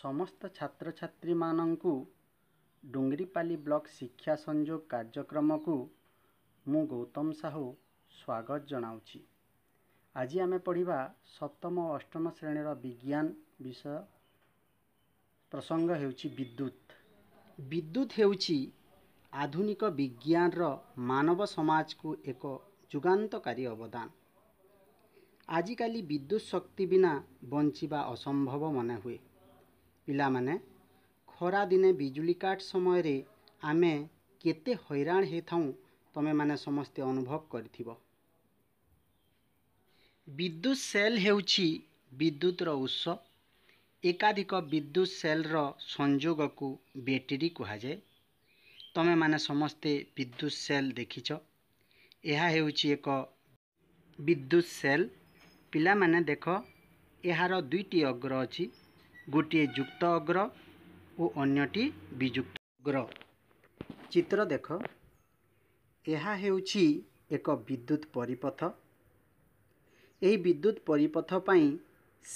ସମସ୍ତ ଛାତ୍ରଛାତ୍ରୀମାନଙ୍କୁ ଡୁଙ୍ଗରିପାଲି ବ୍ଲକ୍ ଶିକ୍ଷା ସଂଯୋଗ କାର୍ଯ୍ୟକ୍ରମକୁ ମୁଁ ଗୌତମ ସାହୁ ସ୍ୱାଗତ ଜଣାଉଛି ଆଜି ଆମେ ପଢ଼ିବା ସପ୍ତମ ଓ ଅଷ୍ଟମ ଶ୍ରେଣୀର ବିଜ୍ଞାନ ବିଷୟ ପ୍ରସଙ୍ଗ ହେଉଛି ବିଦ୍ୟୁତ୍ ବିଦ୍ୟୁତ୍ ହେଉଛି ଆଧୁନିକ ବିଜ୍ଞାନର ମାନବ ସମାଜକୁ ଏକ ଯୁଗାନ୍ତକାରୀ ଅବଦାନ ଆଜିକାଲି ବିଦ୍ୟୁତ୍ ଶକ୍ତି ବିନା ବଞ୍ଚିବା ଅସମ୍ଭବ ହୁଏ ପିଲାମାନେ ଖରାଦିନେ ବିଜୁଳି କାଟ ସମୟରେ ଆମେ କେତେ ହଇରାଣ ହୋଇଥାଉଁ ତୁମେମାନେ ସମସ୍ତେ ଅନୁଭବ କରିଥିବ ବିଦ୍ୟୁତ ସେଲ୍ ହେଉଛି ବିଦ୍ୟୁତର ଉତ୍ସ ଏକାଧିକ ବିଦ୍ୟୁତ ସେଲ୍ର ସଂଯୋଗକୁ ବ୍ୟାଟେରୀ କୁହାଯାଏ ତୁମେମାନେ ସମସ୍ତେ ବିଦ୍ୟୁତ ସେଲ୍ ଦେଖିଛ ଏହା ହେଉଛି ଏକ ବିଦ୍ୟୁତ ସେଲ୍ ପିଲାମାନେ ଦେଖ ଏହାର ଦୁଇଟି ଅଗ୍ର ଅଛି ଗୋଟିଏ ଯୁକ୍ତ ଅଗ୍ର ଓ ଅନ୍ୟଟି ବିଯୁକ୍ତ ଅଗ୍ର ଚିତ୍ର ଦେଖ ଏହା ହେଉଛି ଏକ ବିଦ୍ୟୁତ୍ ପରିପଥ ଏହି ବିଦ୍ୟୁତ୍ ପରିପଥ ପାଇଁ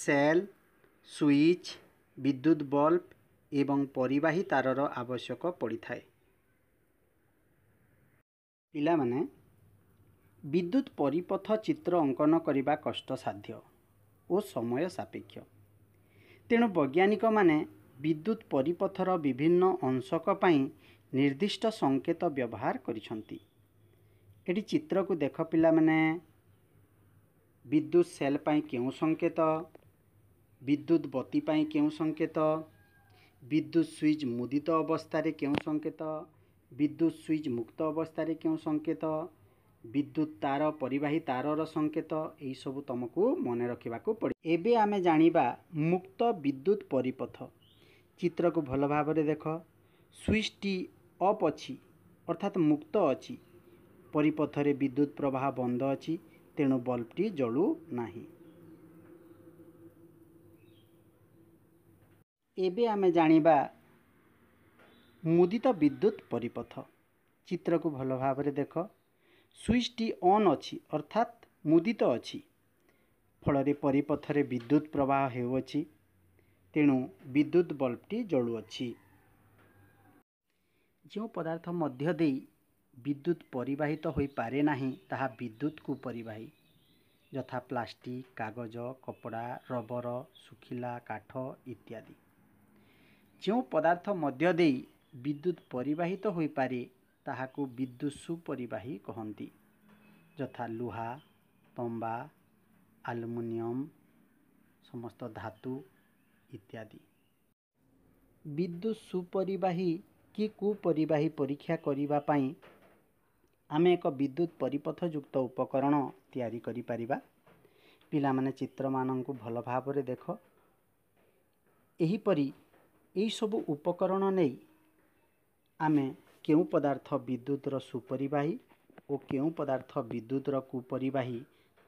ସେଲ୍ ସୁଇଚ୍ ବିଦ୍ୟୁତ୍ ବଲ୍ବ ଏବଂ ପରିବାହୀ ତାରର ଆବଶ୍ୟକ ପଡ଼ିଥାଏ ପିଲାମାନେ ବିଦ୍ୟୁତ୍ ପରିପଥ ଚିତ୍ର ଅଙ୍କନ କରିବା କଷ୍ଟସାଧ୍ୟ ଓ ସମୟ ସାପେକ୍ଷ तेणु वैज्ञानिक विद्युत परिपथर विभिन्न अंशकपाई निर्दिष्ट संकेत व्यवहार गरिन्छ यी चित्रको देख पहिला विद्युत सेल्प संकेत विद्युत बतिपय केही संकेत विद्युत स्विच मुदित अवस्था अवस्थित केही संकेत विद्युत स्विच मुक्त अवस्था केही संकेत ବିଦ୍ୟୁତ୍ ତାର ପରିବାହୀ ତାରର ସଙ୍କେତ ଏହିସବୁ ତୁମକୁ ମନେ ରଖିବାକୁ ପଡ଼ିବ ଏବେ ଆମେ ଜାଣିବା ମୁକ୍ତ ବିଦ୍ୟୁତ୍ ପରିପଥ ଚିତ୍ରକୁ ଭଲ ଭାବରେ ଦେଖ ସୁଇଚ୍ଟି ଅଫ୍ ଅଛି ଅର୍ଥାତ୍ ମୁକ୍ତ ଅଛି ପରିପଥରେ ବିଦ୍ୟୁତ୍ ପ୍ରବାହ ବନ୍ଦ ଅଛି ତେଣୁ ବଲ୍ବଟି ଜଳୁ ନାହିଁ ଏବେ ଆମେ ଜାଣିବା ମୁଦିତ ବିଦ୍ୟୁତ୍ ପରିପଥ ଚିତ୍ରକୁ ଭଲ ଭାବରେ ଦେଖ ସୁଇଚ୍ଟି ଅନ୍ ଅଛି ଅର୍ଥାତ୍ ମୁଦିତ ଅଛି ଫଳରେ ପରିପଥରେ ବିଦ୍ୟୁତ୍ ପ୍ରବାହ ହେଉଅଛି ତେଣୁ ବିଦ୍ୟୁତ୍ ବଲ୍ବଟି ଜଳୁଅଛି ଯେଉଁ ପଦାର୍ଥ ମଧ୍ୟ ଦେଇ ବିଦ୍ୟୁତ୍ ପରିବାହିତ ହୋଇପାରେ ନାହିଁ ତାହା ବିଦ୍ୟୁତ୍କୁ ପରିବାହୀ ଯଥା ପ୍ଲାଷ୍ଟିକ୍ କାଗଜ କପଡ଼ା ରବର ଶୁଖିଲା କାଠ ଇତ୍ୟାଦି ଯେଉଁ ପଦାର୍ଥ ମଧ୍ୟ ଦେଇ ବିଦ୍ୟୁତ୍ ପରିବାହିତ ହୋଇପାରେ ତାହାକୁ ବିଦ୍ୟୁତ୍ ସୁପରିବାହୀ କହନ୍ତି ଯଥା ଲୁହା ତମ୍ବା ଆଲୁମିନିୟମ ସମସ୍ତ ଧାତୁ ଇତ୍ୟାଦି ବିଦ୍ୟୁତ୍ ସୁପରିବାହୀ କି କୁପରିବାହୀ ପରୀକ୍ଷା କରିବା ପାଇଁ ଆମେ ଏକ ବିଦ୍ୟୁତ୍ ପରିପଥଯୁକ୍ତ ଉପକରଣ ତିଆରି କରିପାରିବା ପିଲାମାନେ ଚିତ୍ରମାନଙ୍କୁ ଭଲ ଭାବରେ ଦେଖ ଏହିପରି ଏହିସବୁ ଉପକରଣ ନେଇ ଆମେ କେଉଁ ପଦାର୍ଥ ବିଦ୍ୟୁତ୍ର ସୁପରିବାହୀ ଓ କେଉଁ ପଦାର୍ଥ ବିଦ୍ୟୁତ୍ର କୁପରିବାହୀ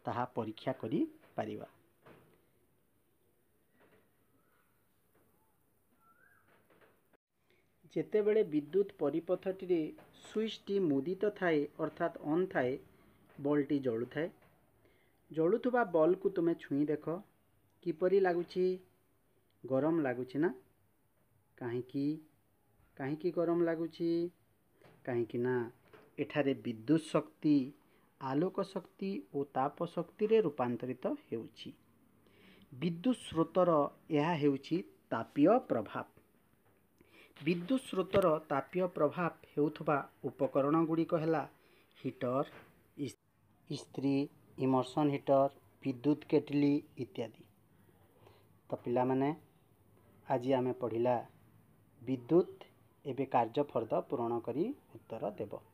ତାହା ପରୀକ୍ଷା କରିପାରିବା ଯେତେବେଳେ ବିଦ୍ୟୁତ୍ ପରିପଥଟିରେ ସୁଇଚ୍ଟି ମୁଦିତ ଥାଏ ଅର୍ଥାତ୍ ଅନ୍ ଥାଏ ବଲ୍ଟି ଜଳୁଥାଏ ଜଳୁଥିବା ବଲ୍କୁ ତୁମେ ଛୁଇଁ ଦେଖ କିପରି ଲାଗୁଛି ଗରମ ଲାଗୁଛି ନା କାହିଁକି କାହିଁକି ଗରମ ଲାଗୁଛି काहीँक नठारे विद्युत शक्ति आलोक शक्ति ओ तापक्तिले रूपान्तरित हुन्छ विद्युत स्रोत र यहाँ तापीय प्रभाव विद्युत स्रोत र तापीय प्रभाव हेर्दा उपकरण गुडिकेला हिटर इस् इस्त्री इमर्शन हिटर विद्युत केटली इत्यादि त पहिा आज आमे पढ़िला विद्युत ଏବେ କାର୍ଯ୍ୟ ଫର୍ଦ୍ଦ ପୂରଣ କରି ଉତ୍ତର ଦେବ